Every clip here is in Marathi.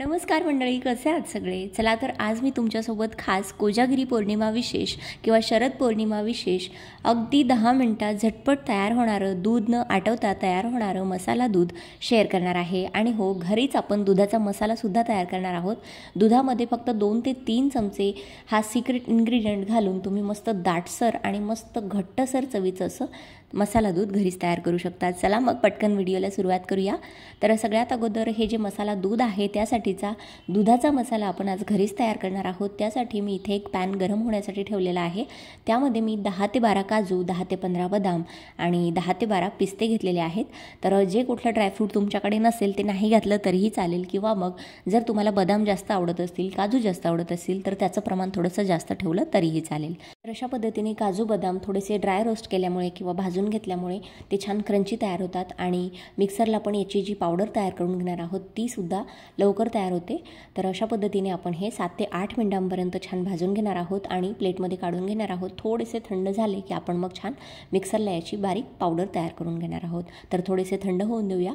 नमस्कार मंडळी कसे आहात सगळे चला तर आज मी तुमच्यासोबत खास कोजागिरी पौर्णिमा विशेष किंवा शरद पौर्णिमा विशेष अगदी दहा मिनटात झटपट तयार होणारं दूध न आटवता तयार होणारं मसाला दूध शेअर करणार आहे आणि हो घरीच आपण दुधाचा मसालासुद्धा तयार करणार आहोत दुधामध्ये फक्त दोन ते तीन चमचे हा सिक्रेट इन्ग्रेडियंट घालून तुम्ही मस्त दाटसर आणि मस्त घट्टसर चवीचं असं मसाला दूध घरीच तयार करू शकतात चला मग पटकन व्हिडिओला सुरुवात करूया तर सगळ्यात अगोदर हे जे मसाला दूध आहे त्यासाठीचा दुधाचा मसाला आपण आज घरीच तयार करणार आहोत त्यासाठी मी इथे एक पॅन गरम होण्यासाठी ठेवलेला आहे त्यामध्ये मी दहा ते बारा काजू दहा ते पंधरा बदाम आणि दहा ते बारा पिस्ते घेतलेले आहेत तर जे कुठलं ड्रायफ्रूट तुमच्याकडे नसेल ते नाही घातलं तरीही चालेल किंवा मग जर तुम्हाला बदाम जास्त आवडत असतील काजू जास्त आवडत असतील तर त्याचं प्रमाण थोडंसं जास्त ठेवलं तरीही चालेल तर अशा पद्धतीने काजू बदाम थोडेसे ड्राय रोस्ट केल्यामुळे किंवा भाजून घेतल्यामुळे ते छान क्रंची तयार होतात आणि मिक्सरला पण याची जी पावडर तयार करून घेणार आहोत तीसुद्धा लवकर तयार होते तर अशा पद्धतीने आपण हे सात ते आठ मिनटांपर्यंत छान भाजून घेणार आहोत आणि प्लेटमध्ये काढून घेणार आहोत थोडेसे थंड झाले की आपण मग छान मिक्सरला याची बारीक पावडर तयार करून घेणार आहोत तर थोडेसे थंड होऊन देऊया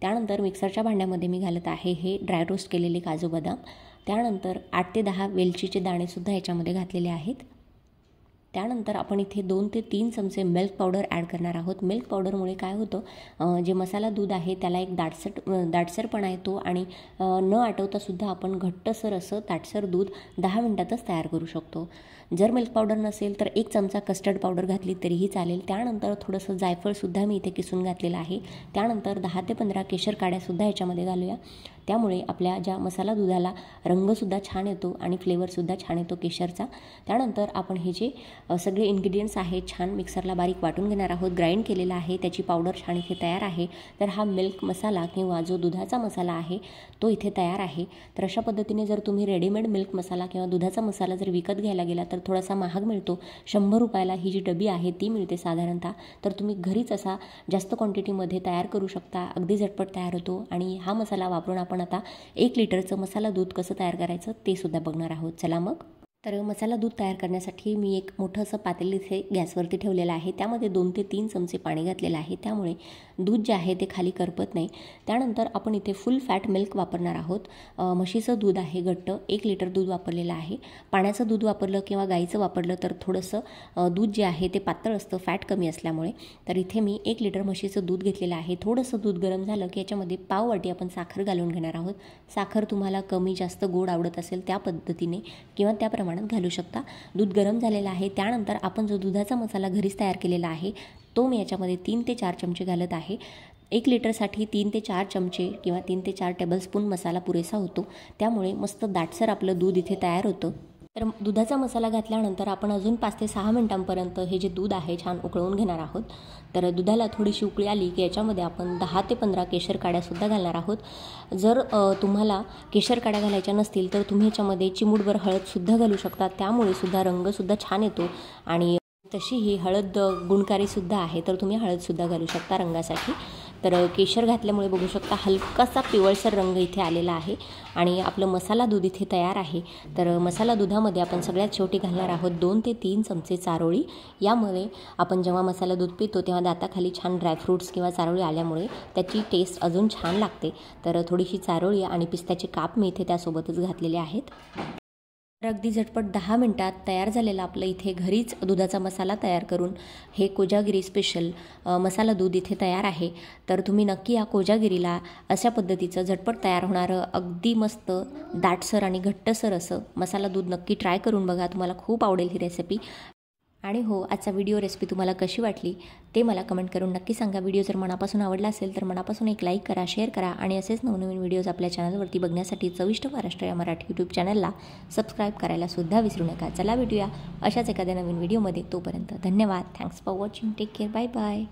त्यानंतर मिक्सरच्या भांड्यामध्ये मी घालत आहे हे ड्राय रोस्ट केलेले काजू बदाम त्यानंतर आठ ते दहा वेलचीचे दाणेसुद्धा याच्यामध्ये घातलेले आहेत त्यानंतर आपण इथे दोन ते तीन चमचे मिल्क पावडर ॲड करणार आहोत मिल्क पावडरमुळे काय होतं जे मसाला दूध आहे त्याला एक दाटसट दाटसरपणा येतो आणि न आठवतासुद्धा आपण घट्टसर असं ताटसर दूध दहा मिनटातच तयार करू शकतो जर मिल्क पावडर नसेल तर एक चमचा कस्टर्ड पावडर घातली तरीही चालेल त्यानंतर थोडंसं जायफळसुद्धा मी इथे किसून घातलेलं आहे त्यानंतर दहा ते पंधरा केशर काड्यासुद्धा याच्यामध्ये घालूया त्यामुळे आपल्या ज्या मसाला दुधाला रंगसुद्धा छान येतो आणि फ्लेवरसुद्धा छान येतो केशरचा त्यानंतर आपण हे जे सगळे इन्ग्रेडियंट्स आहेत छान मिक्सरला बारीक वाटून घेणार आहोत ग्राइंड केलेला आहे त्याची पावडर छान इथे तयार आहे तर हा मिल्क मसाला किंवा जो दुधाचा मसाला आहे तो इथे तयार आहे तर अशा पद्धतीने जर तुम्ही रेडीमेड मिल्क मसाला किंवा दुधाचा मसाला जर विकत घ्यायला गेला तर थोडासा महाग मिळतो शंभर रुपयाला ही जी डबी आहे ती मिळते साधारणतः तर तुम्ही घरीच असा जास्त क्वांटिटीमध्ये तयार करू शकता अगदी झटपट तयार होतो आणि हा मसाला वापरून आपण आपण आता एक लिटरचं मसाला दूध कसं तयार करायचं ते सुद्धा बघणार आहोत चला मग तर मसाला दूध तयार करण्यासाठी मी एक मोठं असं पातेल इथे गॅसवरती ठेवलेलं आहे त्यामध्ये दोन ते तीन चमचे पाणी घातलेलं आहे त्यामुळे दूध जे आहे ते खाली करपत नाही त्यानंतर आपण इथे फुल फॅट मिल्क वापरणार आहोत म्हशीचं दूध आहे घट्ट एक लिटर दूध वापरलेलं आहे पाण्याचं दूध वापरलं किंवा गाईचं वापरलं तर थोडंसं दूध जे आहे ते पातळ असतं फॅट कमी असल्यामुळे तर इथे मी एक लिटर म्हशीचं दूध घेतलेलं आहे थोडंसं दूध गरम झालं की याच्यामध्ये पाव वाटी आपण साखर घालून घेणार आहोत साखर तुम्हाला कमी जास्त गोड आवडत असेल त्या पद्धतीने किंवा त्याप्रमाणे प्रमाणात घालू शकता दूध गरम झालेलं आहे त्यानंतर आपण जो दुधाचा मसाला घरीच तयार केलेला आहे तो मी याच्यामध्ये तीन ते चार चमचे घालत आहे एक लिटरसाठी तीन ते चार चमचे किंवा तीन ते चार टेबलस्पून मसाला पुरेसा होतो त्यामुळे मस्त दाटसर आपलं दूध इथे तयार होतं तर दुधाचा मसाला घातल्यानंतर आपण अजून पाच ते सहा मिनटांपर्यंत हे जे दूध आहे छान उकळवून घेणार आहोत तर दुधाला थोडीशी उकळी आली की याच्यामध्ये आपण दहा ते पंधरा केशर काड्यासुद्धा घालणार आहोत जर तुम्हाला केशर काड्या घालायच्या नसतील तर तुम्ही याच्यामध्ये चिमूटभर हळदसुद्धा घालू शकता त्यामुळे सुद्धा रंगसुद्धा छान येतो आणि तशी ही हळद गुणकारीसुद्धा आहे तर तुम्ही हळदसुद्धा घालू शकता रंगासाठी तर केशर घातल्यामुळे बघू शकता हलकासा पिवळसर रंग इथे आलेला आहे आणि आपलं मसाला दूध इथे तयार आहे तर मसाला दुधामध्ये आपण सगळ्यात शेवटी घालणार आहोत दोन ते तीन चमचे चारोळी यामुळे आपण जेव्हा मसाला दूध पितो तेव्हा दाताखाली छान ड्रायफ्रूट्स किंवा चारोळी आल्यामुळे त्याची टेस्ट अजून छान लागते तर थोडीशी चारोळी आणि पिस्त्याचे काप मी इथे त्यासोबतच घातलेले आहेत तर अगदी झटपट दहा मिनटात तयार झालेला आपलं इथे घरीच दुधाचा मसाला तयार करून हे कोजागिरी स्पेशल मसाला दूध इथे तयार आहे तर तुम्ही नक्की या कोजागिरीला अशा पद्धतीचं झटपट तयार होणारं अगदी मस्त दाटसर आणि घट्टसर असं मसाला दूध नक्की ट्राय करून बघा तुम्हाला खूप आवडेल ही रेसिपी आणि हो आजचा व्हिडिओ रेसिपी तुम्हाला कशी वाटली ते मला कमेंट करून नक्की सांगा व्हिडिओ जर मनापासून आवडला असेल तर मनापासून एक लाईक करा शेअर करा आणि असेच नवनवीन व्हिडिओज आपल्या चॅनलवरती बघण्यासाठी चविष्ट महाराष्ट्र या मराठी यूट्यूब चॅनलला सबस्क्राईब करायला सुद्धा विसरू नका चला भेटूया अशाच एखाद्या नवीन व्हिडिओमध्ये तोपर्यंत धन्यवाद thanks for watching take care bye bye